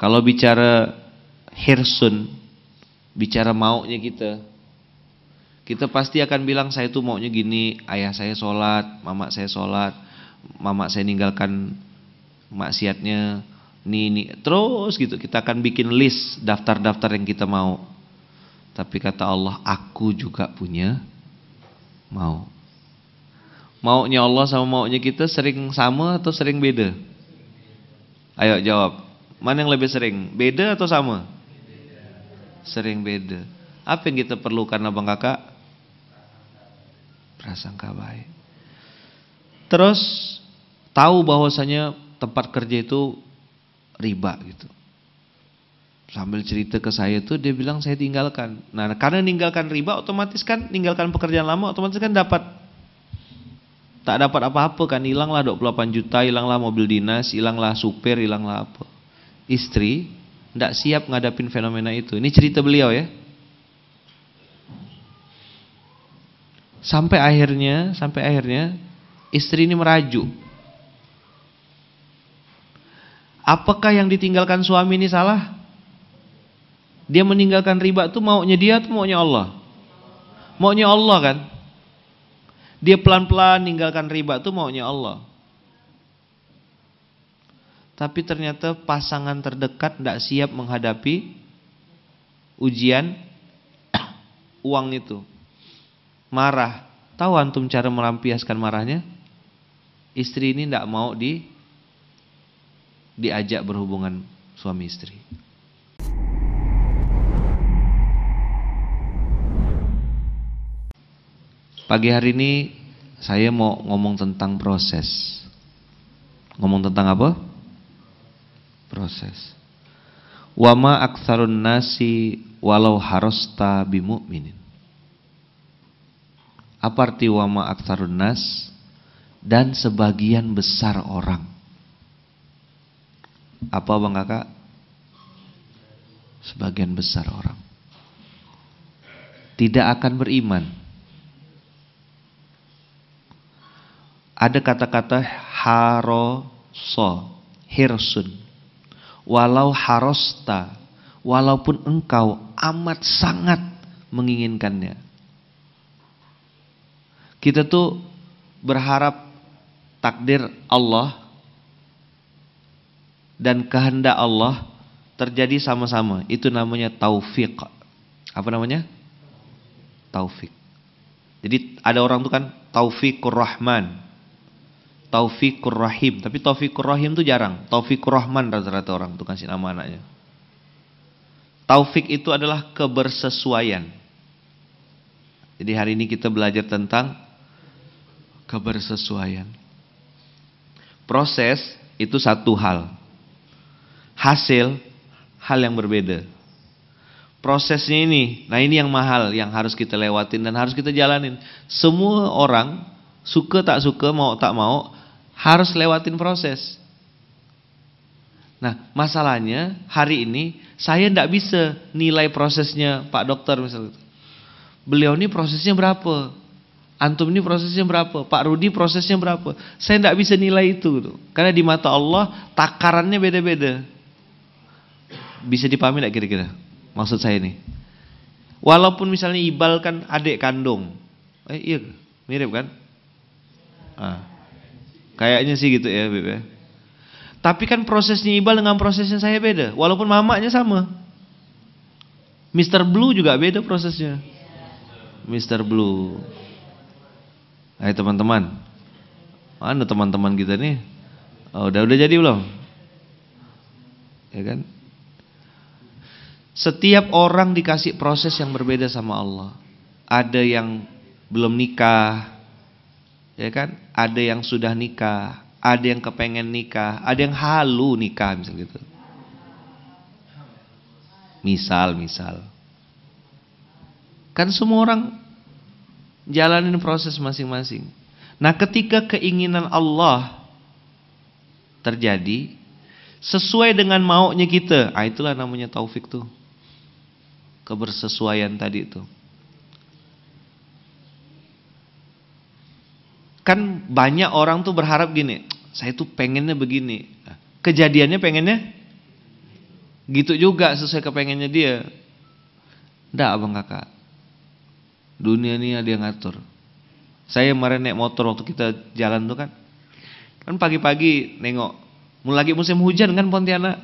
Kalau bicara hirsun, bicara maunya kita, kita pasti akan bilang saya itu maunya gini, ayah saya sholat, mama saya sholat, mama saya ninggalkan maksiatnya, ini, terus gitu. Kita akan bikin list daftar-daftar yang kita mau. Tapi kata Allah, aku juga punya mau. Maunya Allah sama maunya kita sering sama atau sering beda? Ayo jawab. Mana yang lebih sering? Beda atau sama? Sering beda. Apa yang kita perlukan abang kakak? Prasangka baik. Terus tahu bahwasanya tempat kerja itu riba gitu. Sambil cerita ke saya tuh dia bilang saya tinggalkan. Nah karena ninggalkan riba otomatis kan ninggalkan pekerjaan lama otomatis kan dapat tak dapat apa-apa kan hilanglah 28 juta hilanglah mobil dinas hilanglah supir hilanglah apa istri tidak siap ngadapin fenomena itu. Ini cerita beliau ya. Sampai akhirnya, sampai akhirnya istri ini merajuk. Apakah yang ditinggalkan suami ini salah? Dia meninggalkan riba itu maunya dia tuh maunya Allah. Maunya Allah kan? Dia pelan-pelan ninggalkan riba itu maunya Allah tapi ternyata pasangan terdekat tidak siap menghadapi ujian uang itu. Marah. Tahu antum cara melampiaskan marahnya? Istri ini tidak mau di diajak berhubungan suami istri. Pagi hari ini saya mau ngomong tentang proses. Ngomong tentang apa? proses. Wama aksarun nasi walau harosta bimukminin. Apa arti wama aksarun nas? Dan sebagian besar orang. Apa Bang Kakak? Sebagian besar orang. Tidak akan beriman. Ada kata-kata haroso, hirsun walau harosta, walaupun engkau amat sangat menginginkannya. Kita tuh berharap takdir Allah dan kehendak Allah terjadi sama-sama. Itu namanya taufik. Apa namanya? Taufik. Jadi ada orang tuh kan taufikur rahman. Taufikur Rahim. Tapi Taufikur Rahim itu jarang. Taufikur Rahman rata-rata orang tuh kasih nama anaknya. Taufik itu adalah kebersesuaian. Jadi hari ini kita belajar tentang kebersesuaian. Proses itu satu hal. Hasil hal yang berbeda. Prosesnya ini, nah ini yang mahal yang harus kita lewatin dan harus kita jalanin. Semua orang suka tak suka, mau tak mau, harus lewatin proses. Nah, masalahnya hari ini saya tidak bisa nilai prosesnya Pak Dokter misalnya. Beliau ini prosesnya berapa? Antum ini prosesnya berapa? Pak Rudi prosesnya berapa? Saya tidak bisa nilai itu. Gitu. Karena di mata Allah takarannya beda-beda. Bisa dipahami tidak kira-kira? Maksud saya ini. Walaupun misalnya Ibal kan adik kandung. Eh, iya, mirip kan? Ah. Kayaknya sih gitu ya, Beb ya. Tapi kan prosesnya Iqbal dengan prosesnya saya beda. Walaupun mamanya sama. Mr. Blue juga beda prosesnya. Mr. Blue. Hai teman-teman. Mana teman-teman kita nih? Oh, udah udah jadi belum? Ya kan? Setiap orang dikasih proses yang berbeda sama Allah. Ada yang belum nikah, ya kan ada yang sudah nikah ada yang kepengen nikah ada yang halu nikah misal gitu misal misal kan semua orang jalanin proses masing-masing nah ketika keinginan Allah terjadi sesuai dengan maunya kita ah itulah namanya taufik tuh kebersesuaian tadi tuh Kan banyak orang tuh berharap gini, saya tuh pengennya begini. Nah, kejadiannya pengennya gitu juga sesuai kepengennya dia. Enggak abang kakak. Dunia ini ada yang ngatur. Saya kemarin naik motor waktu kita jalan tuh kan. Kan pagi-pagi nengok. Mulai lagi musim hujan kan Pontianak.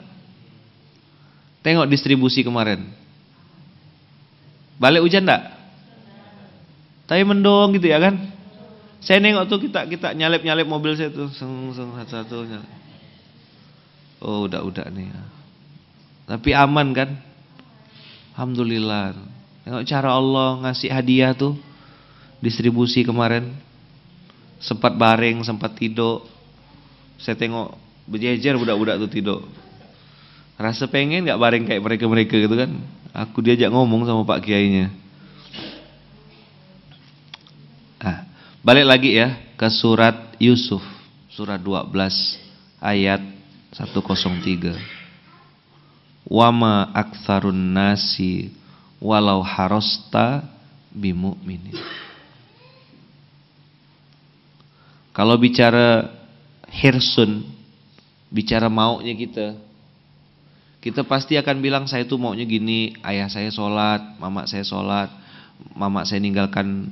Tengok distribusi kemarin. Balik hujan enggak? Tapi mendung gitu ya kan. Saya nengok tuh kita kita nyalip-nyalip mobil saya tuh satu-satu. Oh, udah-udah nih. Ya. Tapi aman kan? Alhamdulillah. Tengok cara Allah ngasih hadiah tuh. Distribusi kemarin. Sempat bareng sempat tidur. Saya tengok berjejer budak-budak tuh tidur. Rasa pengen nggak bareng kayak mereka-mereka gitu kan. Aku diajak ngomong sama Pak Kiainya. Balik lagi ya ke surat Yusuf, surat 12 ayat 103. Wama aktsarun nasi walau harosta bimu'minin. Kalau bicara hirsun, bicara maunya kita, kita pasti akan bilang saya itu maunya gini, ayah saya sholat, mama saya sholat, mama saya ninggalkan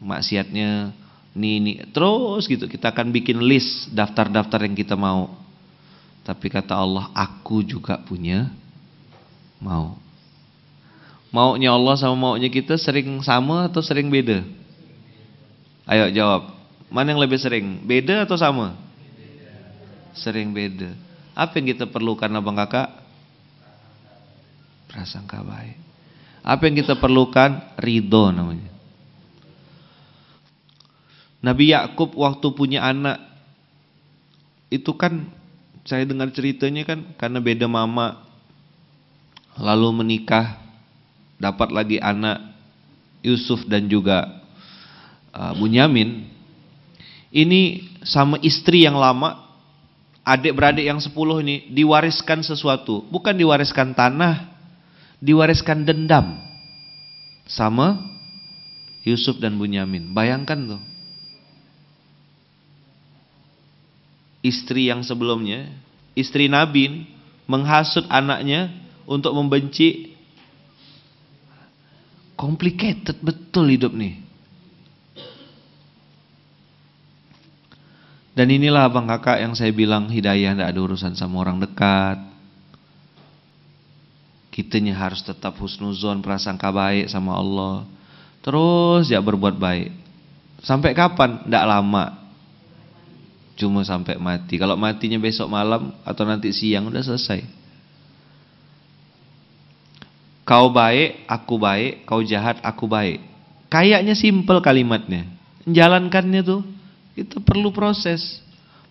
maksiatnya ini, ini terus gitu kita akan bikin list daftar-daftar yang kita mau tapi kata Allah aku juga punya mau maunya Allah sama maunya kita sering sama atau sering beda ayo jawab mana yang lebih sering beda atau sama sering beda apa yang kita perlukan abang kakak prasangka baik apa yang kita perlukan ridho namanya Nabi Yakub waktu punya anak itu kan saya dengar ceritanya kan karena beda mama lalu menikah dapat lagi anak Yusuf dan juga uh, Bunyamin ini sama istri yang lama adik beradik yang sepuluh ini diwariskan sesuatu bukan diwariskan tanah diwariskan dendam sama Yusuf dan Bunyamin bayangkan tuh istri yang sebelumnya, istri Nabi menghasut anaknya untuk membenci. Complicated betul hidup nih. Dan inilah abang kakak yang saya bilang hidayah tidak ada urusan sama orang dekat. Kitanya harus tetap husnuzon prasangka baik sama Allah. Terus ya berbuat baik. Sampai kapan? Tidak lama cuma sampai mati. Kalau matinya besok malam atau nanti siang udah selesai. Kau baik, aku baik, kau jahat, aku baik. Kayaknya simpel kalimatnya. Jalankannya tuh itu perlu proses,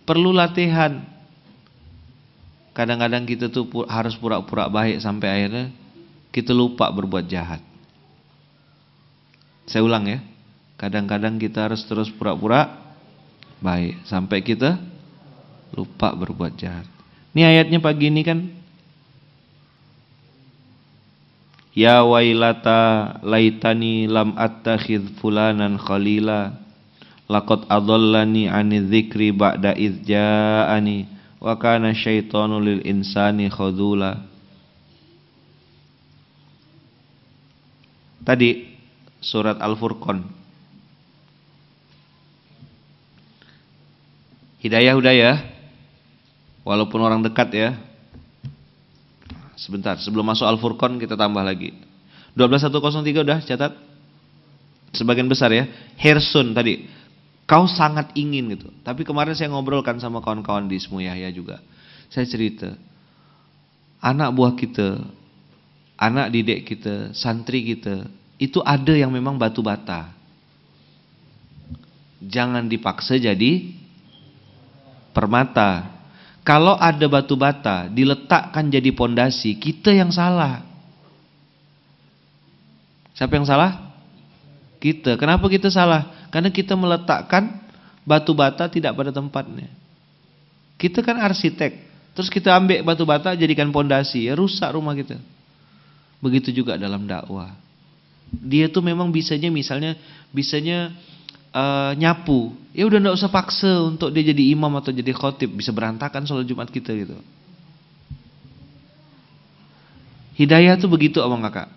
perlu latihan. Kadang-kadang kita tuh harus pura-pura baik sampai akhirnya kita lupa berbuat jahat. Saya ulang ya. Kadang-kadang kita harus terus pura-pura baik sampai kita lupa berbuat jahat. Ini ayatnya pagi ini kan Ya wailata laitani lam attakhidh fulanan khalila laqad adallani ani dzikri ba'da idz ja'ani wa kana syaitanu lil insani khadula Tadi surat Al-Furqan Hidayah-hudayah Walaupun orang dekat ya Sebentar Sebelum masuk Al-Furqan kita tambah lagi 12103 udah catat Sebagian besar ya Hersun tadi Kau sangat ingin gitu Tapi kemarin saya ngobrolkan sama kawan-kawan di Ismu Yahya juga Saya cerita Anak buah kita Anak didik kita Santri kita Itu ada yang memang batu bata Jangan dipaksa jadi permata. Kalau ada batu bata diletakkan jadi pondasi, kita yang salah. Siapa yang salah? Kita. Kenapa kita salah? Karena kita meletakkan batu bata tidak pada tempatnya. Kita kan arsitek. Terus kita ambil batu bata jadikan pondasi, ya rusak rumah kita. Begitu juga dalam dakwah. Dia tuh memang bisanya misalnya bisanya uh, nyapu, ya udah nggak usah paksa untuk dia jadi imam atau jadi khotib, bisa berantakan sholat Jumat kita gitu. Hidayah tuh begitu abang kakak.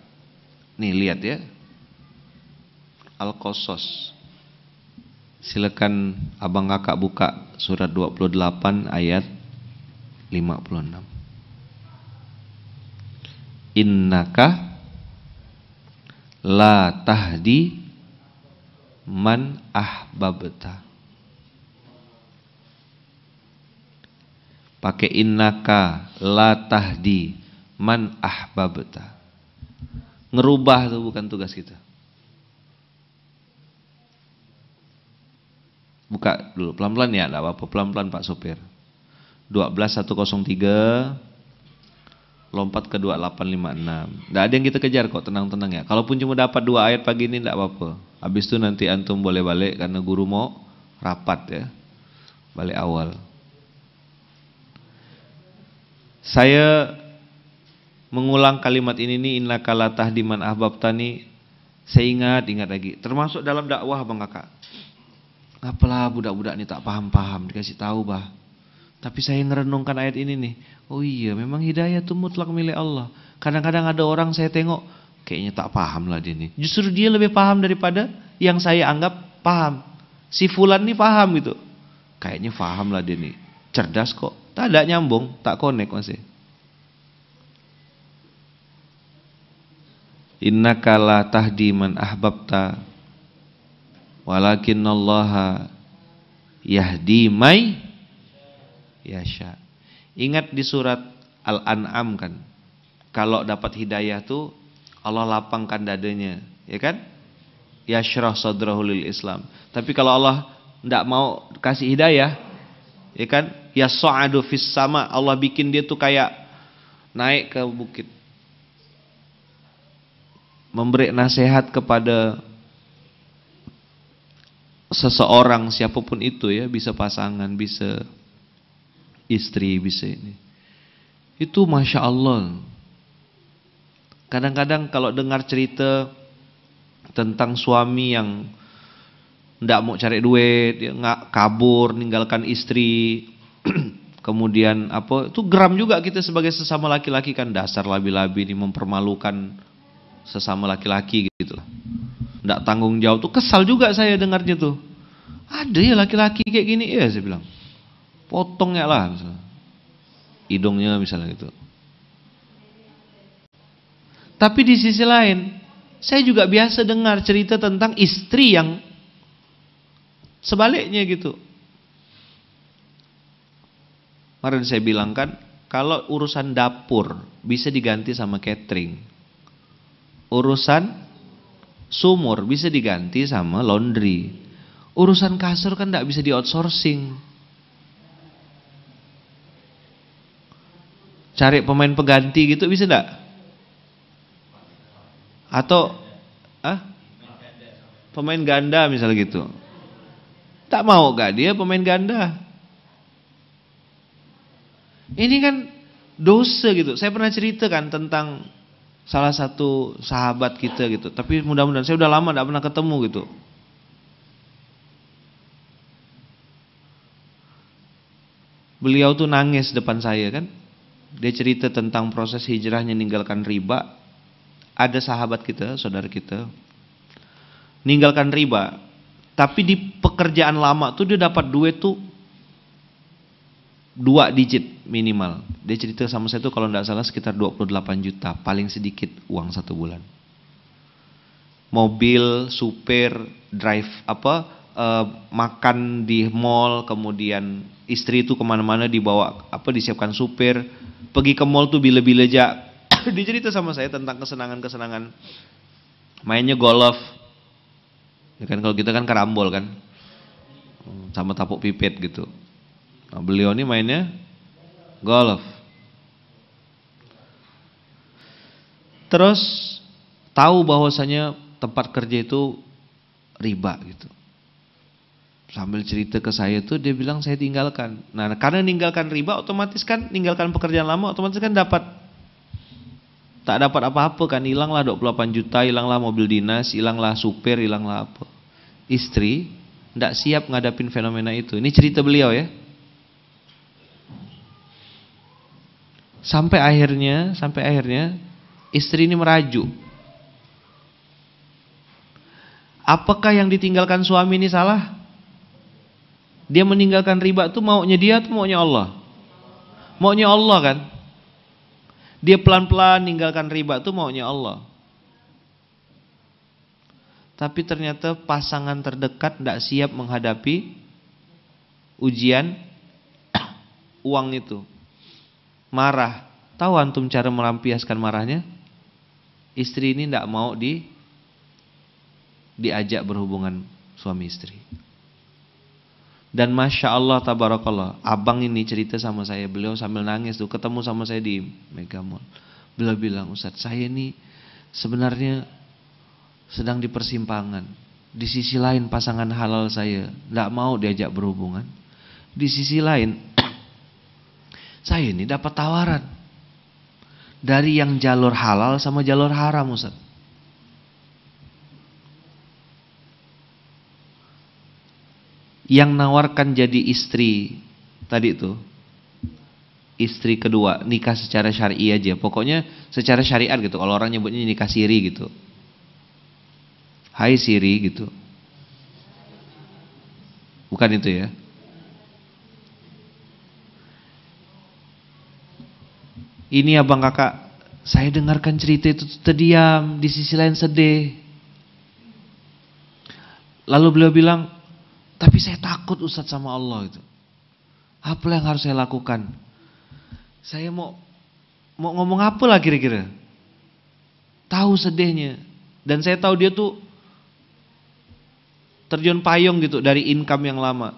Nih lihat ya. al kosos Silakan abang kakak buka surat 28 ayat 56. Innaka la tahdi man ahbabta pakai innaka la tahdi man ahbabta ngerubah itu bukan tugas kita buka dulu pelan-pelan ya enggak apa-apa pelan-pelan Pak sopir 12103 lompat ke 2856. Enggak ada yang kita kejar kok, tenang-tenang ya. Kalaupun cuma dapat dua ayat pagi ini enggak apa-apa. Habis itu nanti antum boleh balik karena guru mau rapat ya. Balik awal. Saya mengulang kalimat ini nih inna kalatah diman tani Saya ingat ingat lagi. Termasuk dalam dakwah Bang Kakak. Apalah budak-budak ini tak paham-paham dikasih tahu bah. Tapi saya ngerenungkan ayat ini nih. Oh iya, memang hidayah itu mutlak milik Allah. Kadang-kadang ada orang saya tengok kayaknya tak paham lah dia ini. Justru dia lebih paham daripada yang saya anggap paham. Si Fulan nih paham gitu. Kayaknya paham lah dia ini. Cerdas kok. Tak ada nyambung, tak konek masih. Inna kala tahdi man ahbabta walakinallaha yahdi mai yasha. Ingat di surat Al-An'am kan. Kalau dapat hidayah tuh Allah lapangkan dadanya, ya kan? Yashrah sadrahu lil Islam. Tapi kalau Allah tidak mau kasih hidayah, ya kan? Yas'adu fis sama, Allah bikin dia tuh kayak naik ke bukit. Memberi nasihat kepada seseorang siapapun itu ya, bisa pasangan, bisa istri, bisa ini. Itu Masya Allah. Kadang-kadang kalau dengar cerita tentang suami yang tidak mau cari duit, ya, nggak kabur, ninggalkan istri, kemudian apa? Itu geram juga kita sebagai sesama laki-laki kan dasar labi-labi ini mempermalukan sesama laki-laki gitu Tidak tanggung jawab tuh kesal juga saya dengarnya tuh. Ada ya laki-laki kayak gini ya saya bilang. potongnya lah misalnya. Hidungnya misalnya gitu. Tapi di sisi lain, saya juga biasa dengar cerita tentang istri yang sebaliknya gitu. Kemarin saya bilang kan, kalau urusan dapur bisa diganti sama catering. Urusan sumur bisa diganti sama laundry. Urusan kasur kan tidak bisa di outsourcing. Cari pemain pengganti gitu bisa tidak? atau ah, pemain ganda misalnya gitu. Tak mau gak dia pemain ganda? Ini kan dosa gitu. Saya pernah cerita kan tentang salah satu sahabat kita gitu. Tapi mudah-mudahan saya udah lama tidak pernah ketemu gitu. Beliau tuh nangis depan saya kan. Dia cerita tentang proses hijrahnya meninggalkan riba ada sahabat kita, saudara kita ninggalkan riba, tapi di pekerjaan lama tuh dia dapat duit tuh dua digit minimal. Dia cerita sama saya tuh kalau tidak salah sekitar 28 juta, paling sedikit uang satu bulan. Mobil, supir, drive apa eh, makan di mall, kemudian istri itu kemana-mana dibawa apa disiapkan supir, pergi ke mall tuh bila-bila aja dia cerita sama saya tentang kesenangan-kesenangan mainnya golf. Ya kan kalau kita kan karambol kan. Sama tapuk pipet gitu. Nah, beliau ini mainnya golf. Terus tahu bahwasanya tempat kerja itu riba gitu. Sambil cerita ke saya itu dia bilang saya tinggalkan. Nah, karena ninggalkan riba otomatis kan ninggalkan pekerjaan lama otomatis kan dapat tak dapat apa-apa kan hilanglah 28 juta hilanglah mobil dinas hilanglah supir hilanglah apa istri tidak siap ngadapin fenomena itu ini cerita beliau ya sampai akhirnya sampai akhirnya istri ini merajuk apakah yang ditinggalkan suami ini salah dia meninggalkan riba tuh maunya dia tuh maunya Allah maunya Allah kan dia pelan-pelan ninggalkan riba itu maunya Allah. Tapi ternyata pasangan terdekat tidak siap menghadapi ujian uang itu. Marah. Tahu antum cara melampiaskan marahnya? Istri ini tidak mau di diajak berhubungan suami istri. Dan Masya Allah tabarakallah, abang ini cerita sama saya, beliau sambil nangis tuh ketemu sama saya di Megamall. Beliau bilang, Ustadz saya ini sebenarnya sedang di persimpangan. Di sisi lain pasangan halal saya tidak mau diajak berhubungan. Di sisi lain saya ini dapat tawaran dari yang jalur halal sama jalur haram Ustaz. yang nawarkan jadi istri tadi itu istri kedua nikah secara syari aja pokoknya secara syariat gitu kalau orang nyebutnya nikah siri gitu hai siri gitu bukan itu ya ini abang kakak saya dengarkan cerita itu terdiam di sisi lain sedih lalu beliau bilang tapi saya takut Ustadz sama Allah itu. Apa yang harus saya lakukan? Saya mau mau ngomong apa lah kira-kira? Tahu sedihnya. Dan saya tahu dia tuh terjun payung gitu dari income yang lama.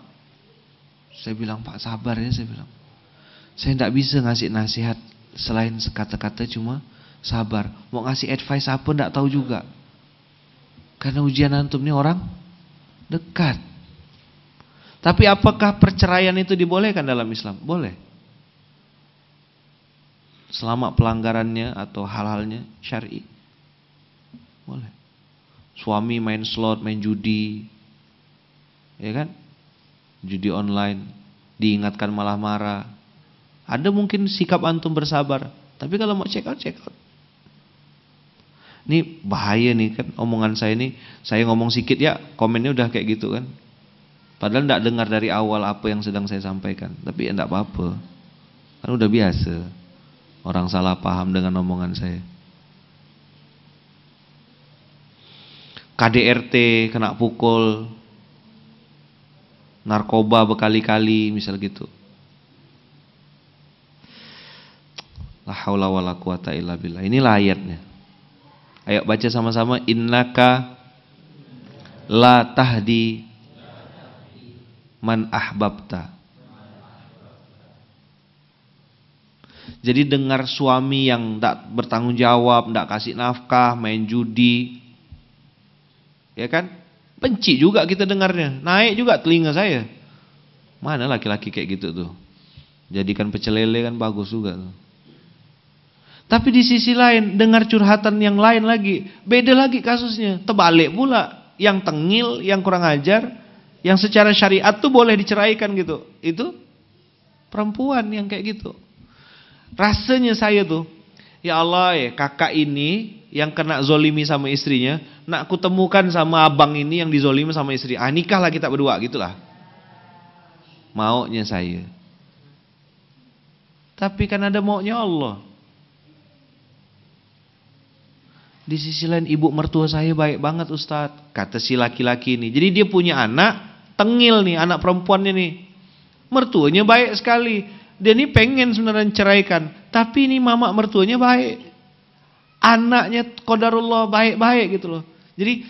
Saya bilang Pak sabar ya saya bilang. Saya tidak bisa ngasih nasihat selain kata kata cuma sabar. Mau ngasih advice apa tidak tahu juga. Karena ujian antum ini orang dekat. Tapi apakah perceraian itu dibolehkan dalam Islam? Boleh. Selama pelanggarannya atau hal-halnya syar'i. Boleh. Suami main slot, main judi. Ya kan? Judi online, diingatkan malah marah. Ada mungkin sikap antum bersabar, tapi kalau mau check out, check out. Ini bahaya nih kan omongan saya ini. Saya ngomong sedikit ya, komennya udah kayak gitu kan. Padahal tidak dengar dari awal apa yang sedang saya sampaikan. Tapi tidak ya apa-apa. Kan udah biasa. Orang salah paham dengan omongan saya. KDRT kena pukul. Narkoba berkali-kali misal gitu. La haula wala quwata illa billah. Inilah ayatnya. Ayo baca sama-sama innaka la tahdi man ahbabta. Jadi dengar suami yang tak bertanggung jawab, tak kasih nafkah, main judi. Ya kan? Benci juga kita dengarnya. Naik juga telinga saya. Mana laki-laki kayak gitu tuh. Jadikan pecelele kan bagus juga tuh. Tapi di sisi lain dengar curhatan yang lain lagi. Beda lagi kasusnya. Terbalik pula. Yang tengil, yang kurang ajar yang secara syariat tuh boleh diceraikan gitu. Itu perempuan yang kayak gitu. Rasanya saya tuh, ya Allah ya kakak ini yang kena zolimi sama istrinya, nak kutemukan sama abang ini yang dizolimi sama istri. Ah nikahlah kita berdua gitulah. Maunya saya. Tapi kan ada maunya Allah. Di sisi lain ibu mertua saya baik banget Ustadz. Kata si laki-laki ini. Jadi dia punya anak. Tengil nih anak perempuannya nih. Mertuanya baik sekali. Dia ini pengen sebenarnya ceraikan. Tapi ini mama mertuanya baik. Anaknya kodarullah baik-baik gitu loh. Jadi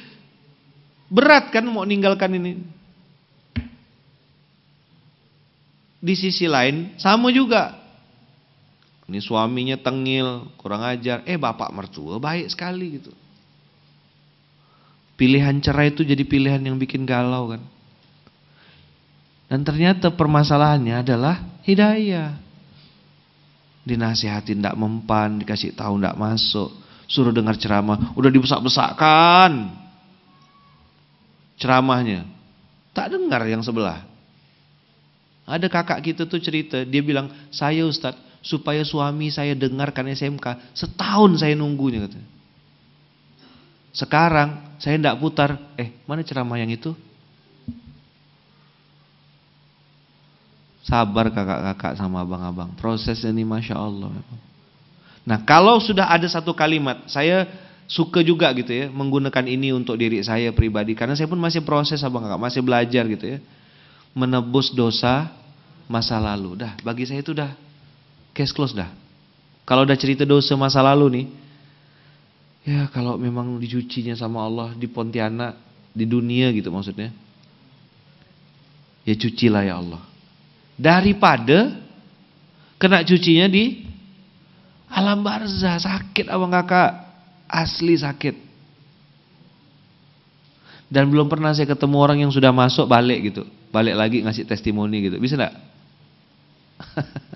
berat kan mau ninggalkan ini. Di sisi lain sama juga. Ini suaminya tengil, kurang ajar. Eh bapak mertua baik sekali gitu. Pilihan cerai itu jadi pilihan yang bikin galau kan. Dan ternyata permasalahannya adalah hidayah. Dinasihati tidak mempan, dikasih tahu tidak masuk. Suruh dengar ceramah, udah dibesak-besakkan ceramahnya. Tak dengar yang sebelah. Ada kakak kita tuh cerita, dia bilang, saya Ustadz, supaya suami saya dengarkan SMK, setahun saya nunggunya Sekarang saya tidak putar, eh mana ceramah yang itu? Sabar kakak-kakak sama abang-abang. Proses ini masya Allah. Nah kalau sudah ada satu kalimat, saya suka juga gitu ya menggunakan ini untuk diri saya pribadi karena saya pun masih proses abang kakak masih belajar gitu ya menebus dosa masa lalu dah bagi saya itu dah case close dah kalau udah cerita dosa masa lalu nih ya kalau memang dicucinya sama Allah di Pontianak di dunia gitu maksudnya ya cucilah ya Allah daripada kena cucinya di alam barzah sakit abang kakak asli sakit dan belum pernah saya ketemu orang yang sudah masuk balik gitu balik lagi ngasih testimoni gitu bisa nggak